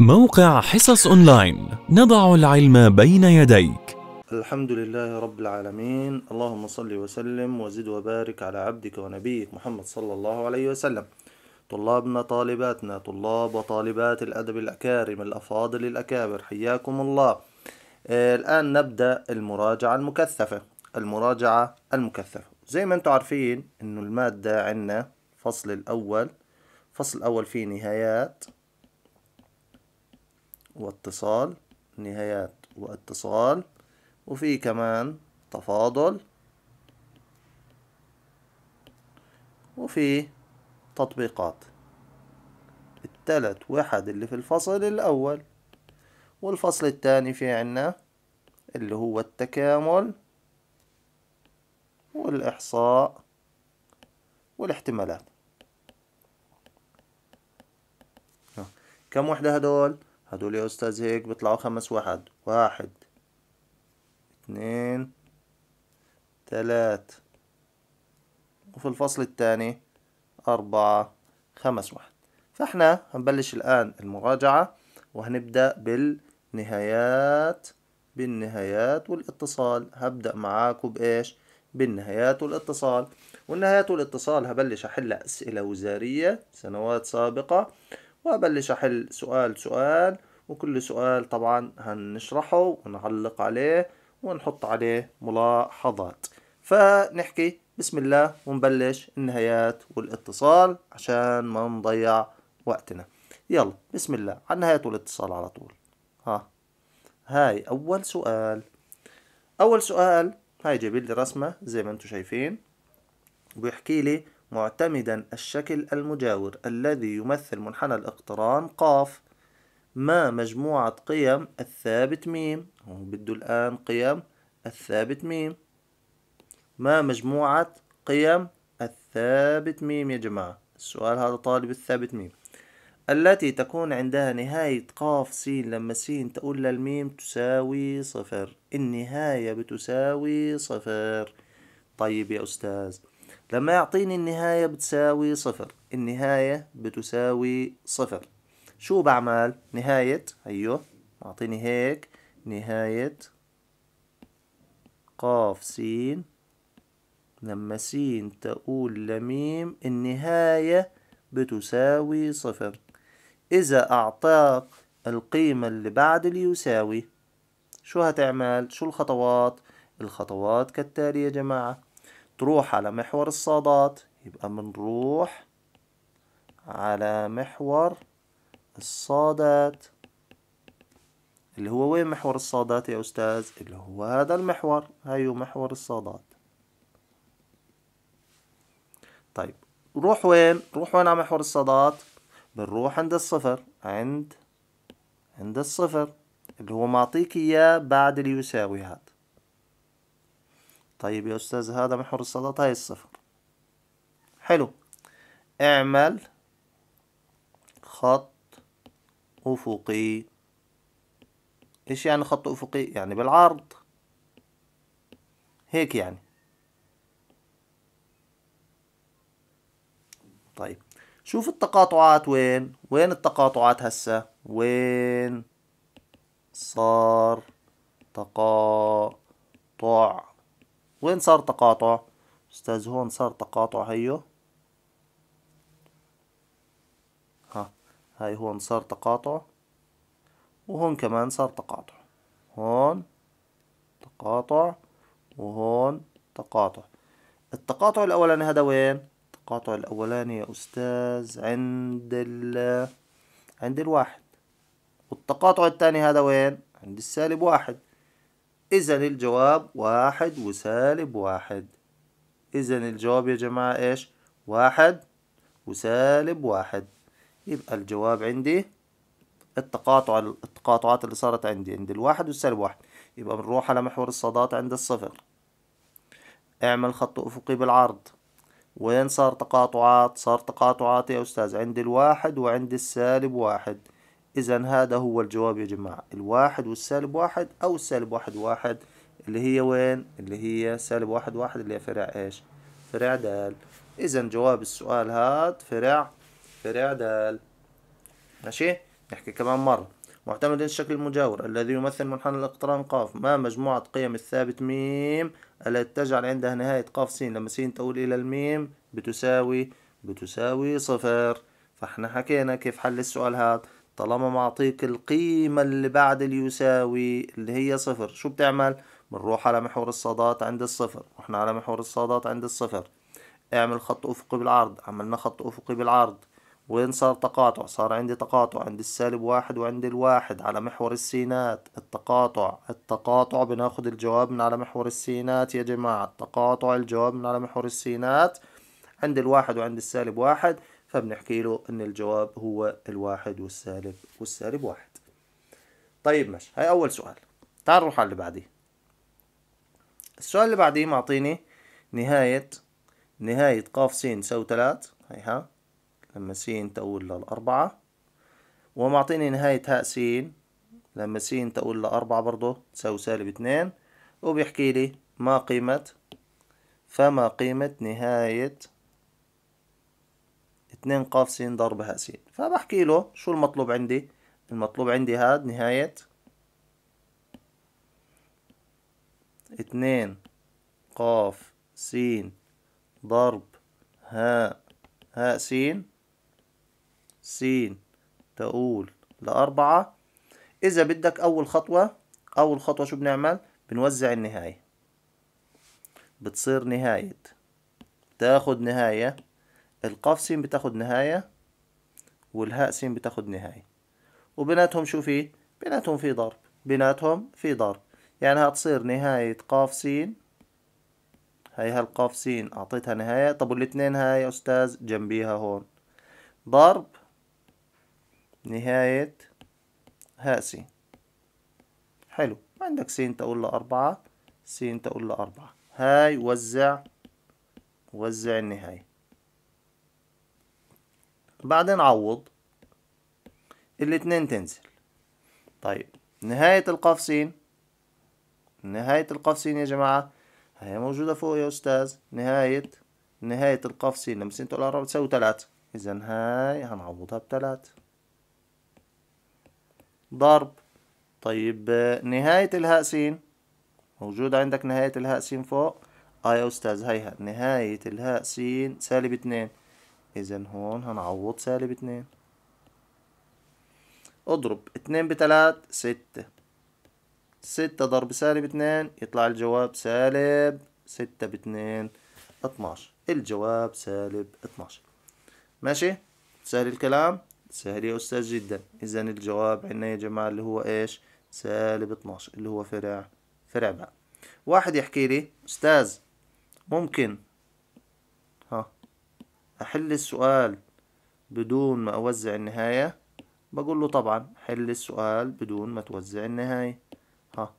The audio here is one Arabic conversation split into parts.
موقع حصص أونلاين نضع العلم بين يديك الحمد لله رب العالمين اللهم صل وسلم وزد وبارك على عبدك ونبيك محمد صلى الله عليه وسلم طلابنا طالباتنا طلاب وطالبات الأدب الأكارم الأفاضل الأكابر حياكم الله الآن نبدأ المراجعة المكثفة المراجعة المكثفة زي ما انتم عارفين انه المادة عندنا فصل الأول فصل الأول فيه نهايات واتصال نهايات واتصال وفي كمان تفاضل وفي تطبيقات التلت وحد اللي في الفصل الأول والفصل التاني في عنا اللي هو التكامل والإحصاء والاحتمالات كم وحدة هدول؟ هدول يا أستاذ هيك بيطلعوا خمس واحد واحد اتنين ثلاث وفي الفصل الثاني أربعة خمس واحد فاحنا هنبلش الآن المراجعة وهنبدأ بالنهايات بالنهايات والاتصال هبدأ معاكم بإيش؟ بالنهايات والاتصال والنهايات والاتصال هبلش أحل أسئلة وزارية سنوات سابقة وأبلش أحل سؤال سؤال وكل سؤال طبعا هنشرحه ونعلق عليه ونحط عليه ملاحظات فنحكي بسم الله ونبلش النهايات والاتصال عشان ما نضيع وقتنا يلا بسم الله على النهايات والاتصال على طول ها هاي أول سؤال أول سؤال هاي جايبين لي رسمة زي ما انتم شايفين بيحكي لي معتمدا الشكل المجاور الذي يمثل منحنى الاقتران قاف ما مجموعة قيم الثابت ميم هو بده الآن قيم الثابت ميم ما مجموعة قيم الثابت ميم يا جماعة السؤال هذا طالب الثابت ميم التي تكون عندها نهاية قاف س لما س تقول للميم تساوي صفر النهاية بتساوي صفر طيب يا أستاذ لما يعطيني النهاية بتساوي صفر النهاية بتساوي صفر شو بعمل نهاية أيوه أعطيني هيك نهاية قاف سين لما سين تقول لميم النهاية بتساوي صفر إذا أعطاك القيمة اللي بعد اللي يساوي شو هتعمل؟ شو الخطوات؟ الخطوات كالتالي يا جماعة تروح على محور الصادات يبقى بنروح على محور الصادات اللي هو وين محور الصادات يا أستاذ اللي هو هذا المحور هيو محور الصادات طيب روح وين روح وين على محور الصادات بنروح عند الصفر عند عند الصفر اللي هو معطيك إياه بعد اللي يساوي هذا طيب يا أستاذ هذا محور الصادات هاي الصفر حلو اعمل خط أفقي إيش يعني خط أفقي؟ يعني بالعرض هيك يعني طيب شوف التقاطعات وين وين التقاطعات هسه وين صار تقاطع وين صار تقاطع استاذ هون صار تقاطع هيو هاي هون صار تقاطع وهون كمان صار تقاطع هون تقاطع وهون تقاطع التقاطع الأولاني هذا وين؟ التقاطع الأولاني يا أستاذ عند ال عند الواحد والتقاطع الثاني هذا وين؟ عند السالب واحد إذا الجواب واحد وسالب واحد إذا الجواب يا جماعة إيش؟ واحد وسالب واحد يبقى الجواب عندي التقاطع التقاطعات اللي صارت عندي عند الواحد والسالب واحد يبقى بنروح على محور الصادات عند الصفر اعمل خط أفقي بالعرض وين صار تقاطعات صار تقاطعات يا أستاذ عند الواحد وعند السالب واحد إذا هذا هو الجواب يا جماعة الواحد والسالب واحد أو السالب واحد واحد اللي هي وين اللي هي سالب واحد واحد اللي هي فرع إيش فرع د إذا جواب السؤال هاد فرع عدال ماشي نحكي كمان مرة معتمد الشكل المجاور الذي يمثل منحنى الاقتران قاف ما مجموعة قيم الثابت ميم التي تجعل عندها نهاية قاف سين لما سين تؤول إلى الميم بتساوي بتساوي صفر فاحنا حكينا كيف حل السؤال هذا طالما معطيك القيمة اللي بعد اليساوي اللي هي صفر شو بتعمل؟ بنروح على محور الصادات عند الصفر واحنا على محور الصادات عند الصفر اعمل خط أفقي بالعرض عملنا خط أفقي بالعرض وين صار تقاطع صار عندي تقاطع عند السالب واحد وعند الواحد على محور السينات التقاطع التقاطع بناخد الجواب من على محور السينات يا جماعة التقاطع الجواب من على محور السينات عند الواحد وعند السالب واحد فبنحكي له ان الجواب هو الواحد والسالب والسالب واحد طيب ماشي هاي اول سؤال تعال نروح على اللي بعديه السؤال اللي بعديه معطيني نهاية نهاية قاف س يساوي تلات هيها لما س تؤول للأربعة ومعطيني نهاية هاء س لما س تؤول لأربعة برضه تساوي سالب اتنين وبيحكي لي ما قيمة فما قيمة نهاية اتنين قاف س ضرب هاء س فبحكي له شو المطلوب عندي المطلوب عندي هاد نهاية اتنين قاف س ضرب هاء هاء س س تقول لأربعة إذا بدك أول خطوة أول خطوة شو بنعمل بنوزع النهاية بتصير نهاية تاخد نهاية القاف س بتاخد نهاية والهاء س بتاخد نهاية وبيناتهم شو في بيناتهم في ضرب بيناتهم في ضرب يعني هتصير نهاية قاف س هاي هالقاف س أعطيتها نهاية طب والاتنين هاي يا أستاذ جنبيها هون ضرب نهاية هأسي حلو عندك س تقول لأربعة س تقول لأربعة هاي وزع وزع النهاية بعدين عوض الاتنين تنزل طيب نهاية القاف س نهاية القاف س يا جماعة هي موجودة فوق يا أستاذ نهاية نهاية القاف س لما س تقول أربعة بتساوي تلاتة إذا هاي هنعوضها بتلاتة ضرب طيب نهاية الهاء سين موجود عندك نهاية الهاء سين فوق اه يا أستاذ هيها نهاية الهاء سين سالب اتنين إذا هون هنعوض سالب اتنين اضرب اتنين بتلات ستة ستة ضرب سالب اتنين يطلع الجواب سالب ستة باتنين اتناشر الجواب سالب اتناشر ماشي سهل الكلام سهل يا أستاذ جدا إذا الجواب عندنا يا جماعة اللي هو إيش سالب 12 اللي هو فرع فرع باء واحد يحكي لي أستاذ ممكن ها أحل السؤال بدون ما أوزع النهاية بقول له طبعا حل السؤال بدون ما توزع النهاية ها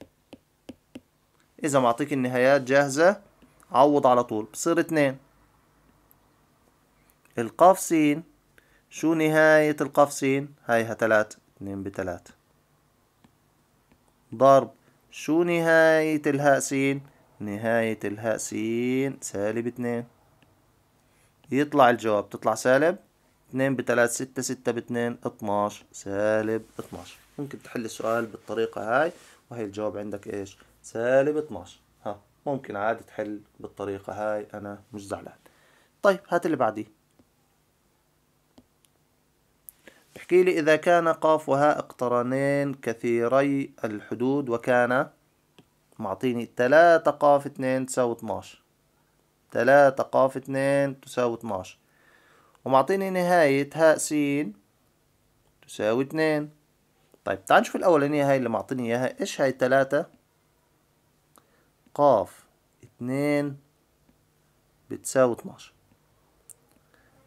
إذا معطيك النهايات جاهزة عوض على طول بصير اتنين القاف سين شو نهاية القاف سين هايها تلات اتنين بتلات ضرب شو نهاية الهاء سين نهاية الهاء سين سالب اتنين يطلع الجواب تطلع سالب اتنين بتلات ستة ستة باتنين اتناش سالب اتناش ممكن تحل السؤال بالطريقة هاي وهي الجواب عندك ايش سالب اتناش ها ممكن عادي تحل بالطريقة هاي انا مش زعلان طيب هات اللي بعديه احكي لي إذا كان قاف وهاء اقترانين كثيري الحدود وكان معطيني تلاتة قاف اتنين تساوي اتناش تلاتة قاف اتنين تساوي اتناش ومعطيني نهاية هاء سين تساوي اتنين طيب تعال نشوف الأولانية هاي اللي معطيني إياها إيش هاي تلاتة قاف اتنين بتساوي اتناش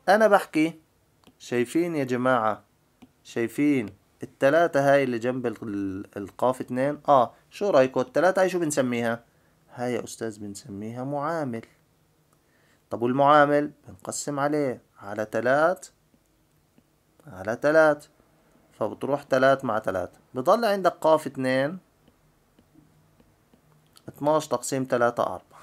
أنا بحكي شايفين يا جماعة شايفين التلاتة هاي اللي جنب القاف اتنين اه شو رايكم التلاتة هاي شو بنسميها هاي يا استاذ بنسميها معامل طب والمعامل بنقسم عليه على تلات على تلات فبتروح تلات مع تلات بضل عندك قاف اتنين اتناش تقسيم تلاتة أربعة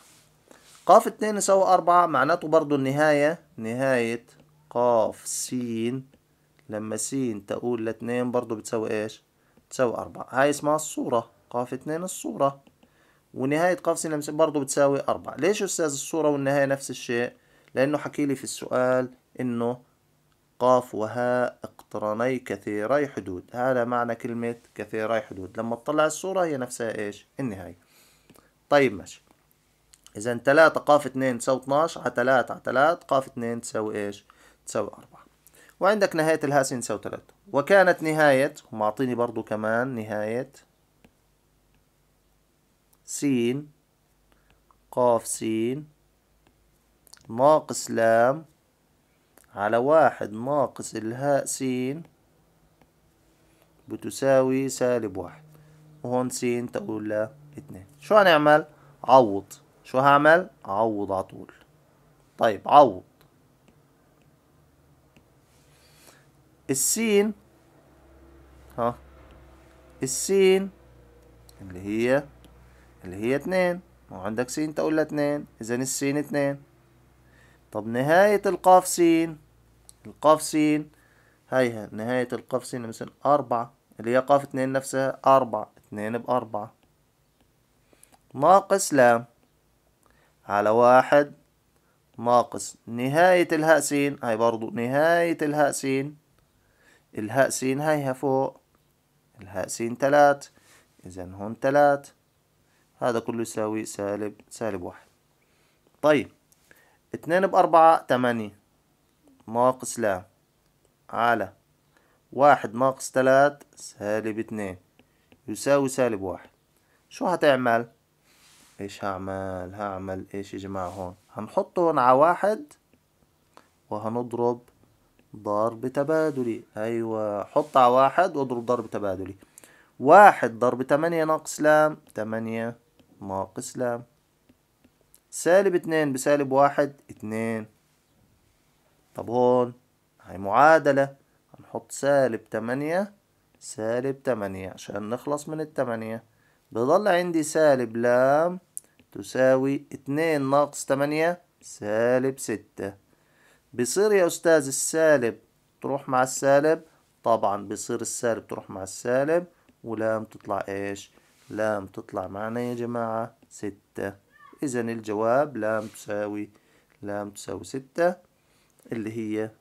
قاف اتنين يساوي أربعة معناته برضو النهاية نهاية قاف سين لما س تقول لاتنين برضو بتساوي ايش بتساوي أربعة هاي اسمها الصورة قاف اتنين الصورة ونهاية قاف سين لمسين برضو بتساوي أربعة ليش أستاذ الصورة والنهاية نفس الشيء لأنه حكيلي في السؤال إنه قاف وهاء اقتراني كثيري حدود هذا معنى كلمة كثيري حدود لما تطلع الصورة هي نفسها إيش النهاية طيب ماشي إذا تلاتة قاف اتنين تساوي اتناش على 3 على 3 قاف اتنين تساوي إيش تساوي أربعة وعندك نهاية الهاء سين تساوي تلاتة وكانت نهاية هم برضو كمان نهاية سين قاف سين ناقص لام على واحد ناقص الهاء سين بتساوي سالب واحد وهون سين تقول لا اتنين شو هنعمل عوض شو هعمل عوض عطول طيب عوض السين ها السين اللي هي اللي هي اتنين ما عندك سين تقول لها اتنين اذا السين اتنين طب نهاية القاف سين القاف سين هيها نهاية القاف سين مثلا أربعة اللي هي قاف اتنين نفسها أربعة اتنين بأربعة ناقص لام على واحد ناقص نهاية الهاء سين هاي برضو نهاية الهاء سين الهاء سين هايها فوق الهاء سين تلات إذا هون تلات هذا كله يساوي سالب سالب واحد طيب اتنين بأربعة تمانية ناقص لا على واحد ناقص تلات سالب اتنين يساوي سالب واحد شو هتعمل؟ ايش هعمل؟ هعمل ايش يا جماعة هون؟ هنحط هون على واحد وهنضرب ضرب تبادلي أيوة حط على واحد واضرب ضرب تبادلي واحد ضرب تمانية ناقص لام تمانية ناقص لام سالب اتنين بسالب واحد اتنين طب هون هاي معادلة هنحط سالب تمانية سالب تمانية عشان نخلص من التمانية بضل عندي سالب لام تساوي اتنين ناقص تمانية سالب ستة بصير يا أستاذ السالب تروح مع السالب طبعا بصير السالب تروح مع السالب ولام تطلع إيش لام تطلع معنا يا جماعة ستة إذا الجواب لام تساوي لام تساوي ستة اللي هي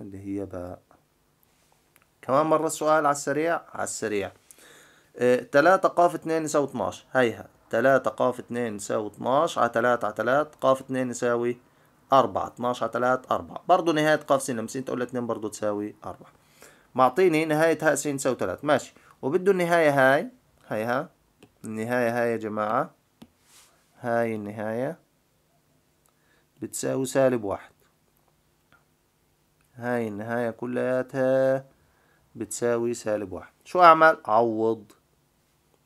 اللي هي باء كمان مرة السؤال على السريع على السريع إيه، تلاتة قاف اتنين يساوي اتناش هيها تلاتة قاف اتنين يساوي اتناش على تلاتة على تلاتة قاف اتنين يساوي 4 12 3 4 برضه نهاية قاف س لما سين تقول 2 برضه تساوي 4 معطيني نهاية هاء س تساوي 3 ماشي وبده النهاية هاي هاي ها النهاية هاي يا جماعة هاي النهاية بتساوي سالب واحد هاي النهاية كلياتها بتساوي سالب واحد شو أعمل؟ عوض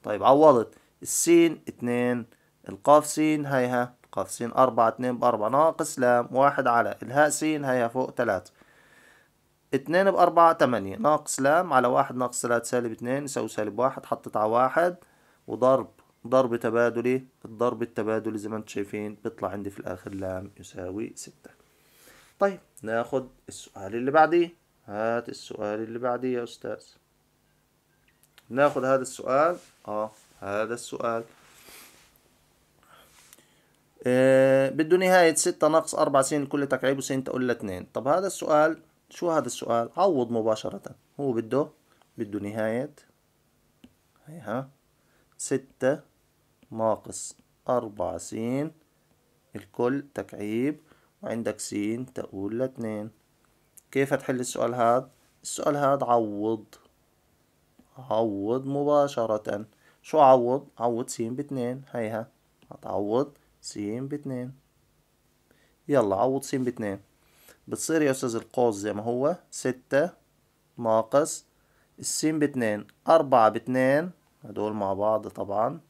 طيب عوضت السين اتنين القاف سين هاي ها قاف س أربعة اتنين بأربعة ناقص لام واحد على الهاء س هيا فوق تلاتة اتنين بأربعة تمانية ناقص لام على واحد ناقص تلاتة سالب اتنين يساوي سالب واحد حطيت على واحد وضرب ضرب تبادلي الضرب التبادلي زي ما انتم شايفين بيطلع عندي في الآخر لام يساوي ستة طيب ناخد السؤال اللي بعديه هات السؤال اللي بعديه يا أستاذ ناخد هذا السؤال اه هذا السؤال آه، بده نهاية ستة ناقص أربعة سين كل تكعيب وسين تقول لاتنين طب هذا السؤال شو هذا السؤال عوض مباشرة هو بده بده نهاية هيها ستة ناقص أربعة سين الكل تكعيب وعندك سين تقول لاتنين كيف هتحل السؤال هذا السؤال هذا عوض عوض مباشرة شو عوض عوض سين باتنين هيها هتعوض س باتنين يلا عوض س باتنين بتصير يا أستاذ القوس زي ما هو ستة ناقص السين باتنين أربعة باتنين هدول مع بعض طبعا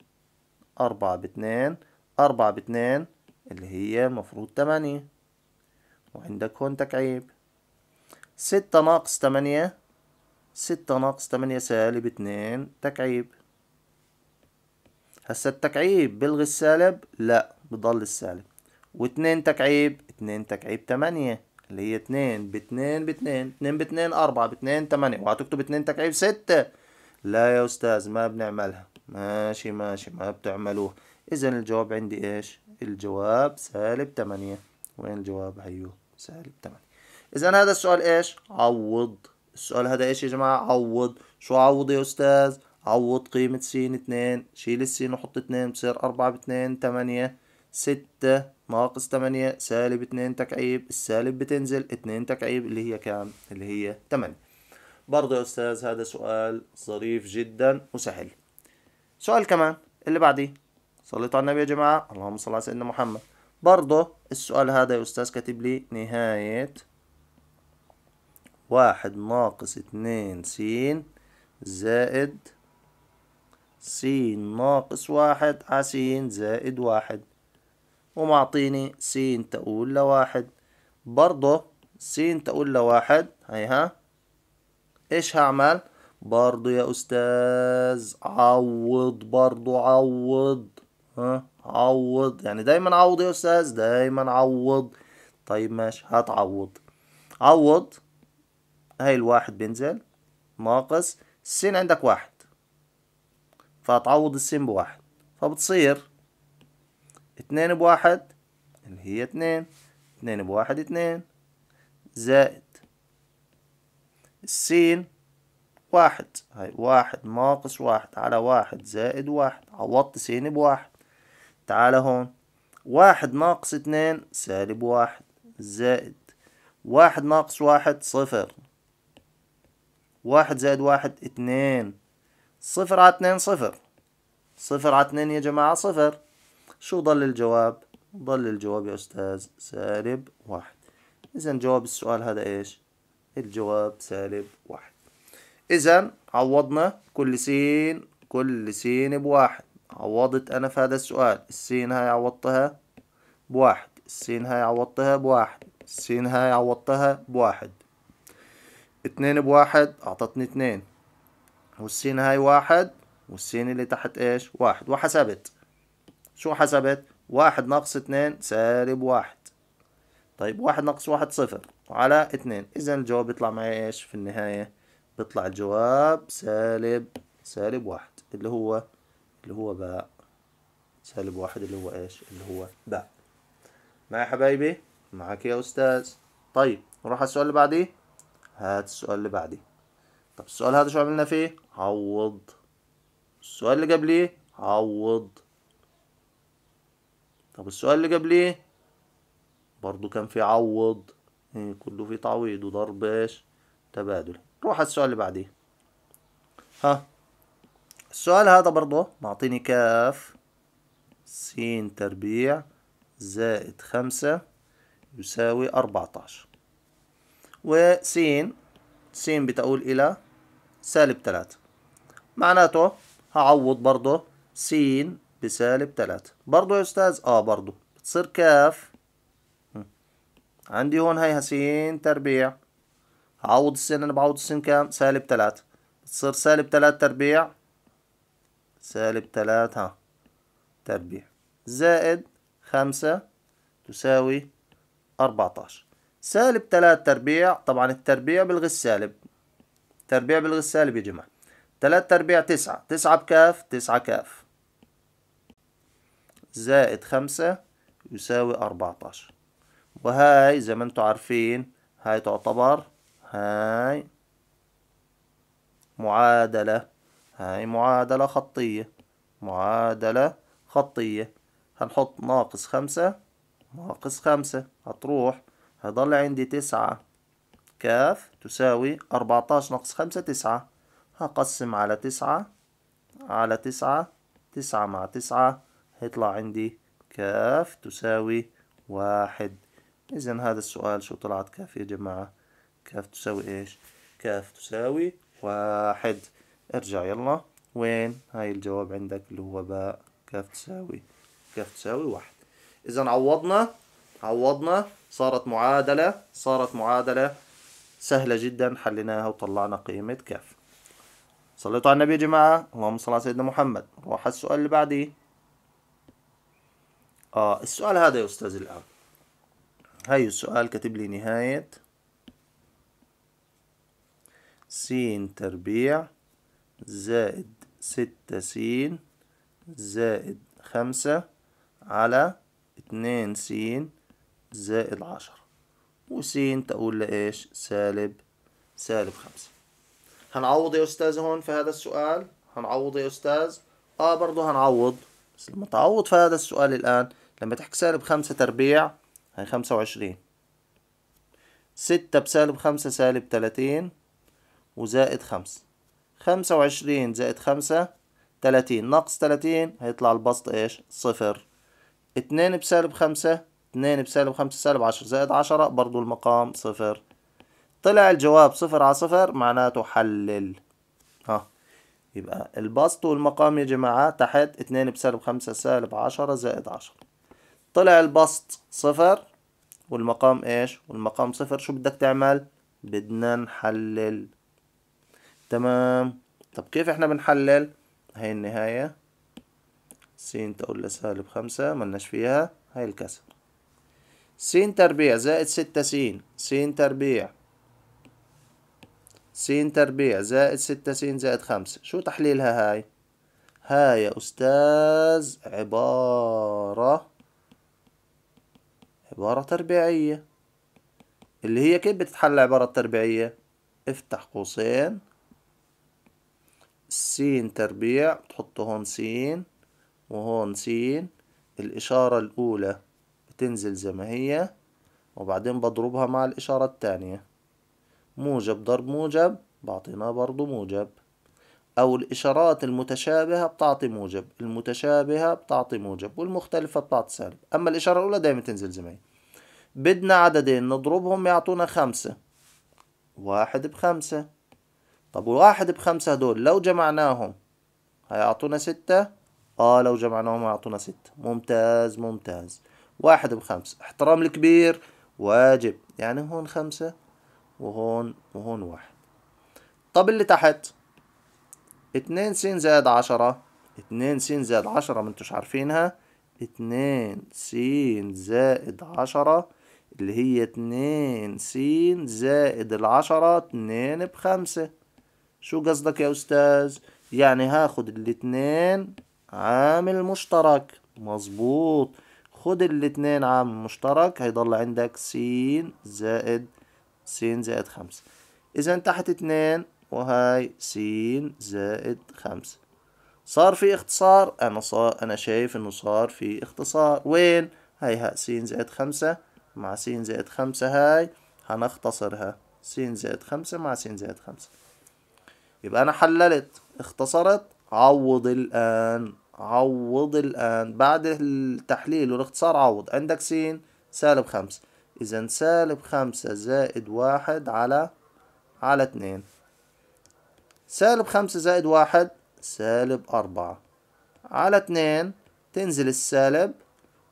أربعة باتنين أربعة باتنين اللي هي المفروض تمانية وعندك هون تكعيب ستة ناقص تمانية ستة ناقص تمانية سالب اتنين تكعيب هسا التكعيب بلغي السالب لا بضل السالب واتنين تكعيب اتنين تكعيب تمانية اللي هي اتنين باتنين باتنين اتنين باتنين أربعة باتنين تمانية وهتكتب اتنين تكعيب ستة لا يا أستاذ ما بنعملها ماشي ماشي ما بتعملوه إذا الجواب عندي إيش الجواب سالب تمانية وين الجواب هيو أيوه، سالب تمانية إذا هذا السؤال إيش عوض السؤال هذا إيش يا جماعة عوض شو عوض يا أستاذ عوض قيمة س اتنين شيل السين وحط اتنين بصير أربعة باتنين تمانية ستة ناقص تمانية سالب اتنين تكعيب السالب بتنزل اتنين تكعيب اللي هي كام؟ اللي هي تمانية برضه يا أستاذ هذا سؤال ظريف جدا وسهل سؤال كمان اللي بعديه صليتوا على النبي يا جماعة اللهم صل على سيدنا محمد برضه السؤال هذا يا أستاذ كاتب لي نهاية واحد ناقص اتنين سين زائد سين ناقص واحد على آه، سين زائد واحد ومعطيني س تقول لواحد برضه س تقول لواحد هيها ايش هعمل برضه يا استاذ عوض برضه عوض ها عوض يعني دايما عوض يا استاذ دايما عوض طيب ماشي هتعوض عوض هاي الواحد بينزل ناقص السين عندك واحد فهتعوض السين بواحد فبتصير اتنين بواحد اللي هي اتنين اتنين بواحد اتنين زائد السين واحد هاي واحد ناقص واحد على واحد زائد واحد عوضت سين بواحد تعال هون واحد ناقص اتنين سالب واحد زائد واحد ناقص واحد صفر واحد زائد واحد اتنين صفر على اتنين صفر صفر على اتنين يا جماعة صفر شو ضل الجواب؟ ضل الجواب يا أستاذ سالب واحد إذا جواب السؤال هذا إيش؟ الجواب سالب واحد إذا عوضنا كل سين كل سين بواحد عوضت أنا في هذا السؤال السين هاي عوضتها بواحد السين هاي عوضتها بواحد السين هاي عوضتها بواحد اتنين بواحد أعطتني اتنين والسين هاي واحد والسين اللي تحت إيش واحد وحسبت شو حسبت واحد ناقص اثنين سالب واحد طيب واحد ناقص واحد صفر على اثنين إذا الجواب بيطلع معي إيش في النهاية بيطلع الجواب سالب سالب واحد اللي هو اللي هو باء سالب واحد اللي هو إيش اللي هو باء معي حبايبي معك يا أستاذ طيب نروح على السؤال اللي بعديه هات السؤال اللي بعديه طب السؤال هذا شو عملنا فيه عوض السؤال اللي قبليه عوض طب السؤال اللي قبليه برضو كان في عوض إيه، كله في تعويض وضرب ايش تبادل نروح على السؤال اللي بعديه ها السؤال هذا برضه معطيني كاف س تربيع زائد خمسة يساوي أربعتاشر وسين س بتقول إلى سالب تلاتة معناته هعوض برضه س بسالب 3 برضه يا أستاذ أه برضه بتصير كاف عندي هون هيها سين تربيع عوض السين أنا بعوض السين كام؟ سالب 3 بتصير سالب 3 تربيع سالب 3 تربيع زائد 5 تساوي 14 سالب 3 تربيع طبعا التربيع بلغي السالب تربيع بلغي السالب يا جماعة 3 تربيع 9 9 بكاف 9 كاف زائد خمسة يساوي أربعتاشر وهاي زي ما انتم عارفين هاي تعتبر هاي معادلة هاي معادلة خطية معادلة خطية هنحط ناقص خمسة ناقص خمسة هتروح هيضل عندي تسعة كاف تساوي أربعتاشر ناقص خمسة تسعة هقسم على تسعة على تسعة تسعة مع تسعة هيطلع عندي كاف تساوي واحد إذا هذا السؤال شو طلعت كاف يا جماعة كاف تساوي إيش كاف تساوي واحد ارجع يلا وين هاي الجواب عندك اللي هو باء كاف تساوي كاف تساوي واحد إذا عوضنا عوضنا صارت معادلة صارت معادلة سهلة جدا حليناها وطلعنا قيمة كاف صليتوا على النبي يا جماعة اللهم صل على سيدنا محمد روح على السؤال اللي بعديه آه السؤال هذا يا أستاذ الآن هاي السؤال كاتب لي نهاية س تربيع زائد ستة س زائد خمسة على اتنين س زائد عشرة وس تقول لإيش سالب سالب خمسة هنعوض يا أستاذ هون في هذا السؤال هنعوض يا أستاذ آه برضو هنعوض بس لما تعوض في هذا السؤال الآن لما تحكي سالب خمسة تربيع هي خمسة وعشرين ستة بسالب خمسة سالب تلاتين وزائد خمسة خمسة وعشرين زائد خمسة تلاتين ناقص تلاتين هيطلع البسط ايش صفر اتنين بسالب خمسة اتنين بسالب خمسة سالب عشرة زائد عشرة برضو المقام صفر طلع الجواب صفر على صفر معناته حلل ها يبقى البسط والمقام يا جماعة تحت اتنين بسالب خمسة سالب عشرة زائد عشرة طلع البسط صفر والمقام ايش والمقام صفر شو بدك تعمل بدنا نحلل تمام طب كيف احنا بنحلل هاي النهاية س تقول لسالب خمسة ملناش فيها هاي الكسر س تربيع زائد ستة س س تربيع س تربيع زائد ستة س زائد خمسة شو تحليلها هاي هاي يا أستاذ عبارة عبارة تربيعية اللي هي كيف بتتحل العبارة التربيعية افتح قوسين سين تربيع بتحط هون سين وهون سين الإشارة الأولى بتنزل زي ما هي وبعدين بضربها مع الإشارة التانية موجب ضرب موجب بعطينا برضو موجب أو الإشارات المتشابهة بتعطي موجب المتشابهة بتعطي موجب والمختلفة بتعطي سالب أما الإشارة الأولى دايما تنزل زي ما هي بدنا عددين نضربهم يعطونا خمسة واحد بخمسة طب واحد بخمسة هدول لو جمعناهم هيعطونا ستة اه لو جمعناهم هيعطونا ستة ممتاز ممتاز واحد بخمسة احترام الكبير واجب يعني هون خمسة وهون وهون واحد طب اللي تحت اتنين س زائد عشرة اتنين س زائد عشرة ما انتوش عارفينها اتنين س زائد عشرة اللي هي اتنين س زائد العشرة اتنين بخمسة شو قصدك يا أستاذ؟ يعني هاخد الاتنين عامل مشترك مظبوط خد الاتنين عامل مشترك هيضل عندك س زائد س زائد خمسة إذا تحت اتنين وهاي سين زائد خمسة صار في اختصار أنا صار أنا شايف إنه صار في اختصار وين هاي ها سين زائد خمسة مع سين زائد خمسة هاي هنختصرها سين زائد خمسة مع سين زائد خمسة يبقى أنا حللت اختصرت عوض الآن عوض الآن بعد التحليل والاختصار عوض عندك سين سالب خمسة إذا سالب خمسة زائد واحد على على اتنين سالب خمسة زائد واحد سالب أربعة على اتنين تنزل السالب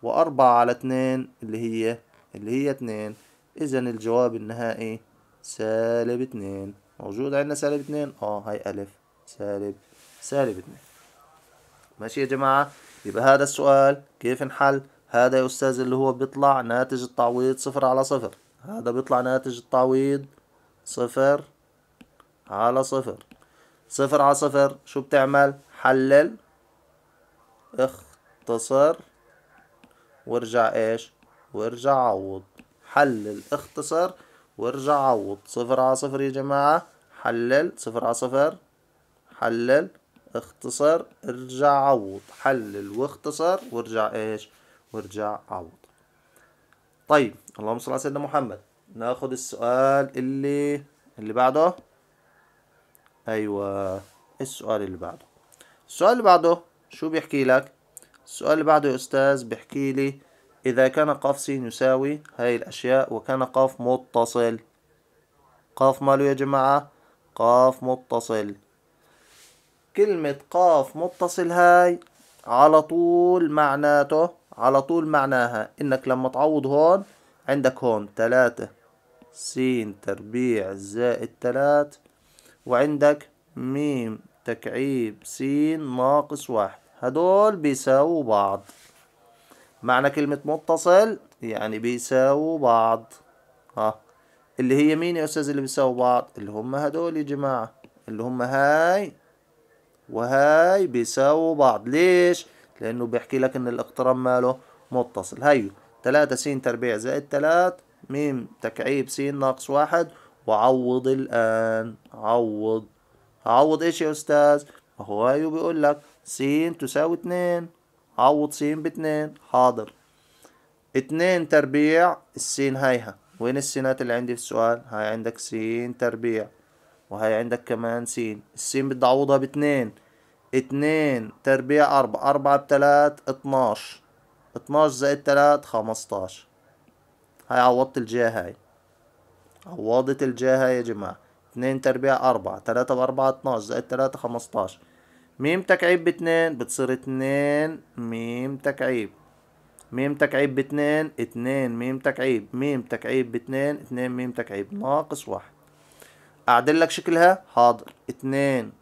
وأربعة على اتنين اللي هي اللي هي اتنين إذا الجواب النهائي سالب اتنين موجود عندنا سالب اتنين اه هاي ألف سالب سالب اتنين ماشي يا جماعة يبقى هذا السؤال كيف نحل هذا يا أستاذ اللي هو بيطلع ناتج التعويض صفر على صفر هذا بيطلع ناتج التعويض صفر على صفر صفر على صفر شو بتعمل حلل اختصر وارجع ايش وارجع عوض حلل اختصر وارجع عوض صفر على صفر يا جماعة حلل صفر على صفر حلل اختصر ارجع عوض حلل واختصر وارجع ايش وارجع عوض طيب اللهم صل على سيدنا محمد ناخد السؤال اللي اللي بعده أيوة السؤال اللي بعده السؤال اللي بعده شو بيحكي لك السؤال اللي بعده يا أستاذ بيحكي لي إذا كان قاف س يساوي هاي الأشياء وكان قاف متصل قاف ماله يا جماعة قاف متصل كلمة قاف متصل هاي على طول معناته على طول معناها إنك لما تعوض هون عندك هون تلاتة س تربيع زائد تلات وعندك ميم تكعيب سين ناقص واحد هدول بيساووا بعض معنى كلمة متصل يعني بيساووا بعض ها اللي هي مين يا أستاذ اللي بيساووا بعض اللي هم هدول يا جماعة اللي هم هاي وهاي بيساووا بعض ليش لأنه بيحكي لك إن الاقتران ماله متصل هيو تلاتة س تربيع زائد تلات م تكعيب س ناقص واحد وعوض الآن عوض عوض إيش يا أستاذ ما هو أيو بيقول لك س تساوي اتنين عوض س باتنين حاضر اتنين تربيع السين هايها وين السينات اللي عندي في السؤال هاي عندك س تربيع وهي عندك كمان سين السين بدي اعوضها باتنين اتنين تربيع أربعة أربعة بتلات اتناش اتناش زائد تلات خمستاش هاي عوضت الجهة هاي عوضة الجاهة يا جماعة اتنين تربيع أربعة تلاتة بأربعة اتناش زائد تلاتة خمستاش ميم تكعيب باتنين بتصير اتنين ميم تكعيب ميم تكعيب باتنين اتنين ميم تكعيب ميم تكعيب باتنين اتنين ميم تكعيب ناقص واحد أعدل لك شكلها حاضر اتنين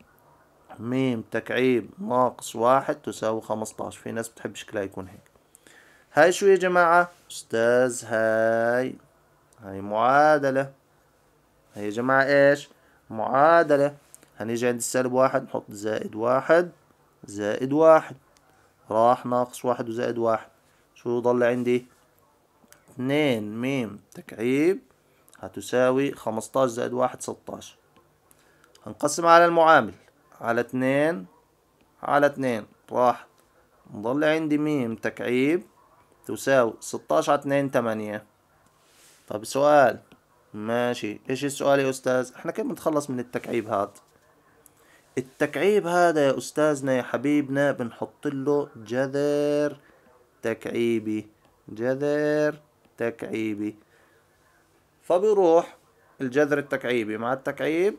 ميم تكعيب ناقص واحد تساوي خمستاش في ناس بتحب شكلها يكون هيك هاي شو يا جماعة أستاذ هاي هاي معادلة هاي يا جماعة ايش معادلة هنيجي عند السالب واحد نحط زائد واحد زائد واحد راح ناقص واحد وزائد واحد شو ضل عندي اتنين ميم تكعيب هتساوي خمستاش زائد واحد ستاش هنقسم على المعامل على اتنين على اتنين راح نضل عندي ميم تكعيب تساوي ستاش على اتنين تمانية طب سؤال ماشي ايش السؤال يا استاذ احنا كيف بنتخلص من التكعيب هذا التكعيب هذا يا استاذنا يا حبيبنا بنحط له جذر تكعيبي جذر تكعيبي فبيروح الجذر التكعيبي مع التكعيب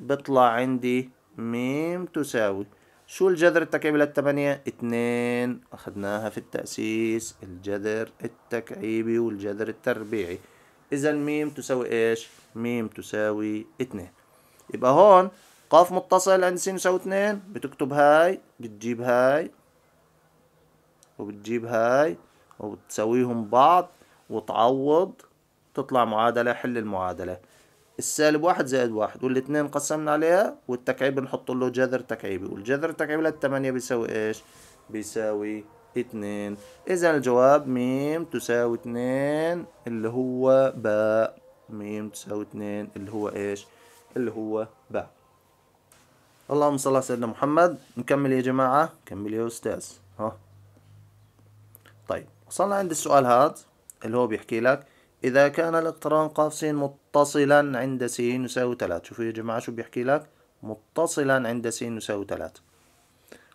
بيطلع عندي ميم تساوي شو الجذر التكعيبي للتمانية؟ اتنين أخدناها في التأسيس الجذر التكعيبي والجذر التربيعي اذا ميم تساوي ايش ميم تساوي اتنين يبقى هون قاف متصل عند س يساوي اتنين بتكتب هاي بتجيب هاي وبتجيب هاي وبتساويهم بعض وتعوض تطلع معادلة حل المعادلة السالب واحد زائد واحد والاتنين قسمنا عليها والتكعيب بنحط له جذر تكعيبي والجذر التكعيبي للتمانية بيساوي ايش؟ بيساوي 2 إذا الجواب ميم تساوي 2 اللي هو باء ميم تساوي 2 اللي هو إيش اللي هو باء اللهم صل على سيدنا محمد نكمل يا جماعة نكمل يا أستاذ ها طيب وصلنا عند السؤال هذا اللي هو بيحكي لك إذا كان الاقتران ق س متصلا عند س يساوي 3 شوفوا يا جماعة شو بيحكي لك متصلا عند س يساوي 3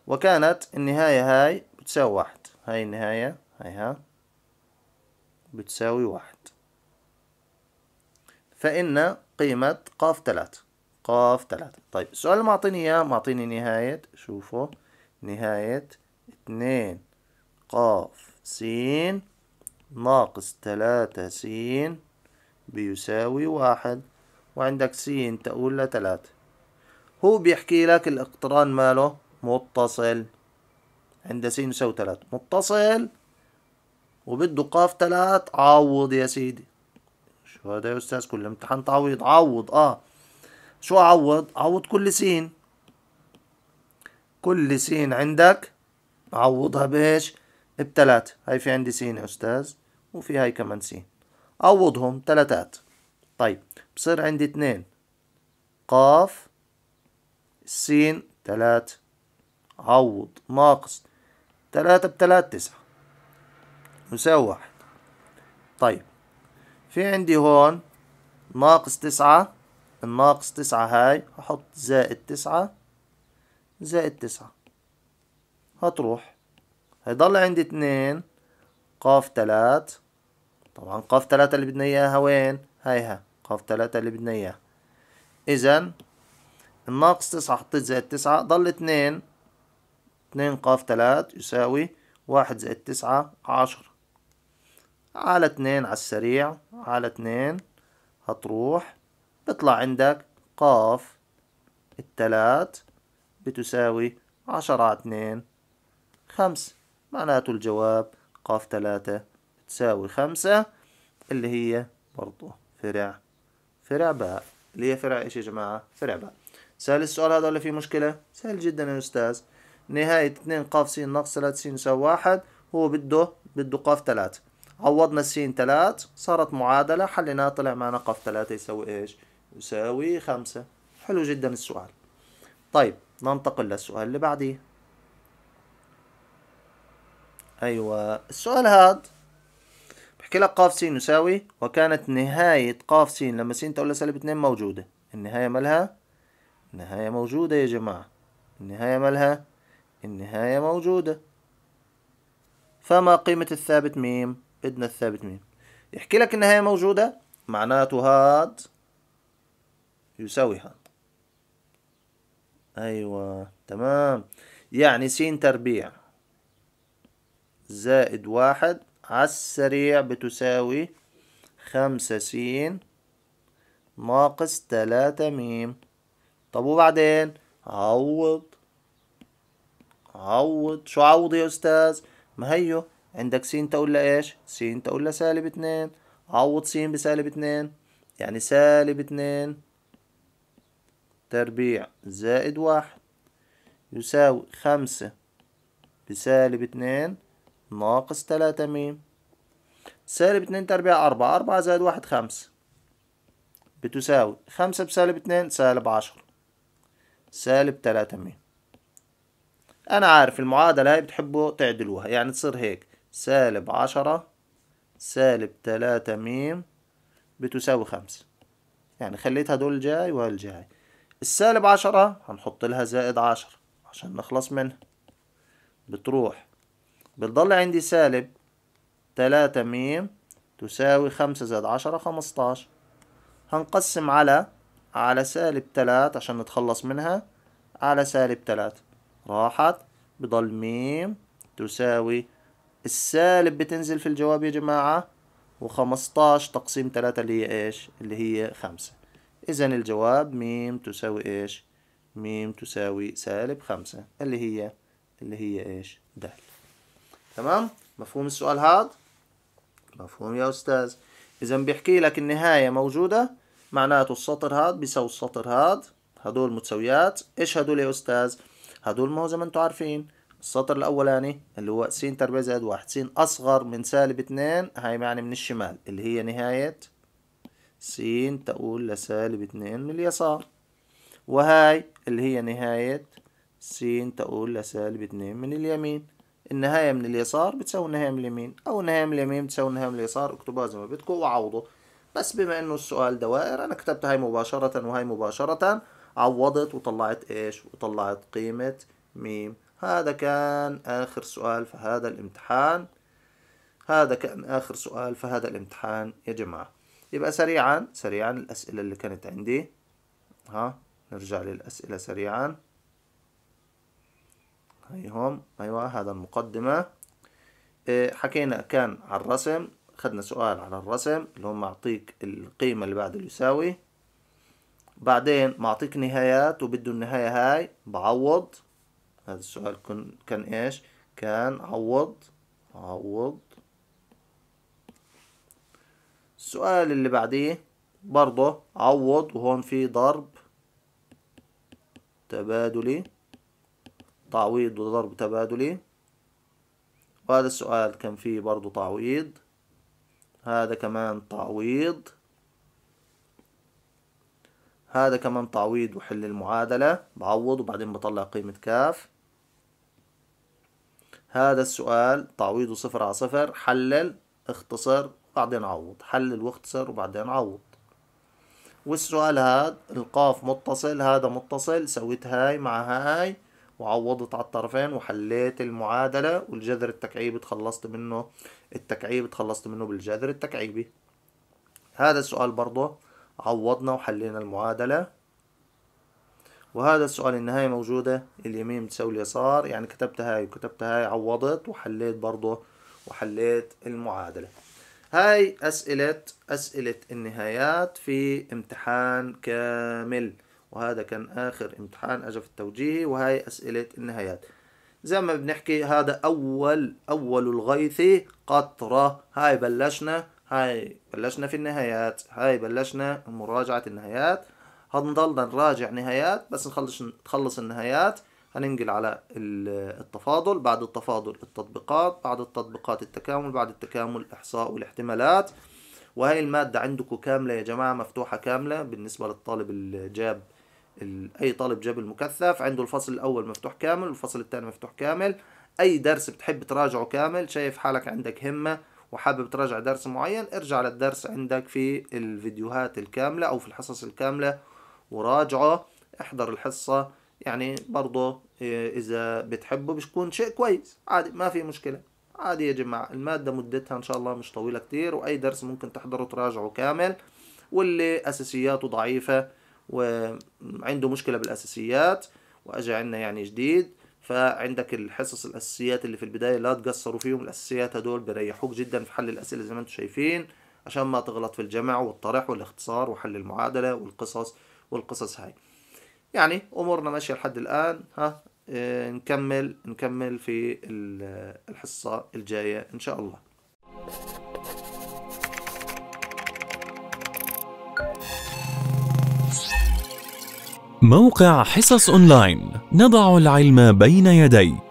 وكانت النهاية هاي بتساوي واحد هاي النهاية هاي ها بتساوي واحد فإن قيمة قاف ثلاثة قاف ثلاثة طيب السؤال اللي معطيني إياه معطيني نهاية شوفوا نهاية اتنين قاف سين ناقص ثلاثة سين بيساوي واحد وعندك سين تقول لثلاثة هو بيحكي لك الاقتران ماله متصل عند س يساوي تلاتة متصل وبده قاف تلات عوض يا سيدي شو هذا يا أستاذ كل امتحان تعويض عوض اه شو عوض عوض كل س كل س عندك عوضها بإيش بتلاتة هاي في عندي س يا أستاذ وفي هاي كمان س عوضهم تلاتات طيب بصير عندي اثنين قاف س تلات عوض ناقص تلاتة بتلاتة تسعة يساوي واحد طيب في عندي هون ناقص تسعة الناقص تسعة هاي أحط زائد تسعة زائد تسعة هتروح هيضل عندي اتنين قاف تلات طبعا قاف تلاتة اللي بدنا اياها وين هايها قاف تلاتة اللي بدنا اياها اذا الناقص تسعة حطيت زائد تسعة ضل اتنين اتنين قاف تلات يساوي واحد زائد تسعة عشرة على اتنين على السريع على اتنين هتروح بطلع عندك قاف التلات بتساوي عشرة على اتنين خمسة معناته الجواب قاف تلاتة بتساوي خمسة اللي هي برضو فرع فرع باء اللي هي فرع ايش يا جماعة فرع باء سهل السؤال هذا ولا في مشكلة سهل جدا يا أستاذ نهاية اتنين قاف س ناقص ثلاث س يساوي واحد هو بده بده قاف ثلاث عوضنا السين ثلاث صارت معادلة حليناها طلع معنا قاف ثلاثة يساوي ايش؟ يساوي خمسة حلو جدا السؤال طيب ننتقل للسؤال اللي بعديه أيوة السؤال هاد بحكي لك قاف س يساوي وكانت نهاية قاف س لما س تقول لها سالب 2 موجودة النهاية مالها؟ النهاية موجودة يا جماعة النهاية مالها؟ النهاية موجودة فما قيمة الثابت ميم بدنا الثابت ميم يحكي لك النهاية موجودة معناته هاد يساوي هاد أيوة تمام يعني س تربيع زائد واحد على السريع بتساوي خمسة س ناقص تلاتة ميم طب وبعدين عوض عوض شو عوض يا أستاذ ما هيو عندك س تقول إيش س تقول سالب اتنين عوض س بسالب اتنين يعني سالب اتنين تربيع زائد واحد يساوي خمسة بسالب اتنين ناقص تلاتة ميم سالب اتنين تربيع أربعة أربعة زائد واحد خمسة بتساوي خمسة بسالب اتنين سالب عشرة سالب تلاتة ميم أنا عارف المعادلة هاي بتحبوا تعدلوها يعني تصير هيك سالب عشرة سالب تلاتة ميم بتساوي خمسة يعني خليت هدول الجاي وهالجاي السالب عشرة هنحط لها زائد عشرة عشان نخلص منها بتروح بتضل عندي سالب تلاتة ميم تساوي خمسة زائد عشرة خمستاش هنقسم على على سالب تلات عشان نتخلص منها على سالب تلاتة راحت بضل ميم تساوي السالب بتنزل في الجواب يا جماعة و15 تقسيم 3 اللي هي ايش اللي هي 5 إذا الجواب ميم تساوي ايش ميم تساوي سالب 5 اللي هي اللي هي ايش د تمام مفهوم السؤال هذا مفهوم يا أستاذ إذا بيحكي لك النهاية موجودة معناته السطر هاد بيساوي السطر هاد هدول متساويات إيش هدول يا أستاذ هدول ما هو زي ما انتم عارفين السطر الاولاني اللي هو س تربيع زائد واحد س اصغر من سالب اتنين هاي يعني من الشمال اللي هي نهاية س تقول لسالب اتنين من اليسار وهاي اللي هي نهاية س تقول لسالب اتنين من اليمين النهاية من اليسار بتساوي النهاية من اليمين أو النهاية من اليمين بتساوي النهاية من اليسار اكتبوها زي ما بدكم وعوضوا بس بما إنه السؤال دوائر أنا كتبت هاي مباشرة وهاي مباشرة عوضت وطلعت ايش وطلعت قيمة ميم هذا كان آخر سؤال في هذا الامتحان هذا كان آخر سؤال في هذا الامتحان يا جماعة يبقى سريعا سريعا الأسئلة اللي كانت عندي ها نرجع للأسئلة سريعا هيهم أيوة هذا المقدمة إيه حكينا كان على الرسم خدنا سؤال على الرسم اللي هو معطيك القيمة اللي بعد يساوي بعدين معطيك نهايات وبده النهاية هاي بعوض هذا السؤال كان كان ايش كان عوض عوض السؤال اللي بعديه برضه عوض وهون في ضرب تبادلي تعويض وضرب تبادلي وهذا السؤال كان فيه برضه تعويض هذا كمان تعويض هذا كمان تعويض وحل المعادلة بعوض وبعدين بطلع قيمة كاف هذا السؤال تعويضه صفر على صفر حلل اختصر بعدين عوض حلل واختصر وبعدين عوض والسؤال هذا القاف متصل هذا متصل سويت هاي مع هاي وعوضت على الطرفين وحليت المعادلة والجذر التكعيبي تخلصت منه التكعيب تخلصت منه بالجذر التكعيبي هذا السؤال برضه عوضنا وحلينا المعادلة وهذا السؤال النهاية موجودة اليمين بتساوي اليسار يعني كتبت هاي وكتبت هاي عوضت وحليت برضه وحليت المعادلة هاي أسئلة أسئلة النهايات في امتحان كامل وهذا كان آخر امتحان أجا في التوجيهي وهاي أسئلة النهايات زي ما بنحكي هذا أول أول الغيث قطرة هاي بلشنا هاي بلشنا في النهايات هاي بلشنا مراجعة النهايات هنضلنا نراجع نهايات بس نخلص نخلص النهايات هننقل على التفاضل بعد التفاضل التطبيقات بعد التطبيقات التكامل بعد التكامل الإحصاء والاحتمالات وهي المادة عندكم كاملة يا جماعة مفتوحة كاملة بالنسبة للطالب اللي جاب أي طالب جاب المكثف عنده الفصل الأول مفتوح كامل والفصل الثاني مفتوح كامل أي درس بتحب تراجعه كامل شايف حالك عندك همة وحابب تراجع درس معين ارجع للدرس عندك في الفيديوهات الكاملة أو في الحصص الكاملة وراجعه احضر الحصة يعني برضه إيه، إذا بتحبه بشكون شيء كويس عادي ما في مشكلة عادي يا جماعة المادة مدتها إن شاء الله مش طويلة كتير وأي درس ممكن تحضره تراجعه كامل واللي أساسياته ضعيفة وعنده مشكلة بالأساسيات وأجى عندنا يعني جديد فعندك الحصص الاساسيات اللي في البدايه لا تقصروا فيهم الاساسيات هدول بيريحوك جدا في حل الاسئله زي ما انتم شايفين عشان ما تغلط في الجمع والطرح والاختصار وحل المعادله والقصص والقصص هاي يعني امورنا ماشيه لحد الان ها اه نكمل نكمل في الحصه الجايه ان شاء الله موقع حصص اونلاين نضع العلم بين يديك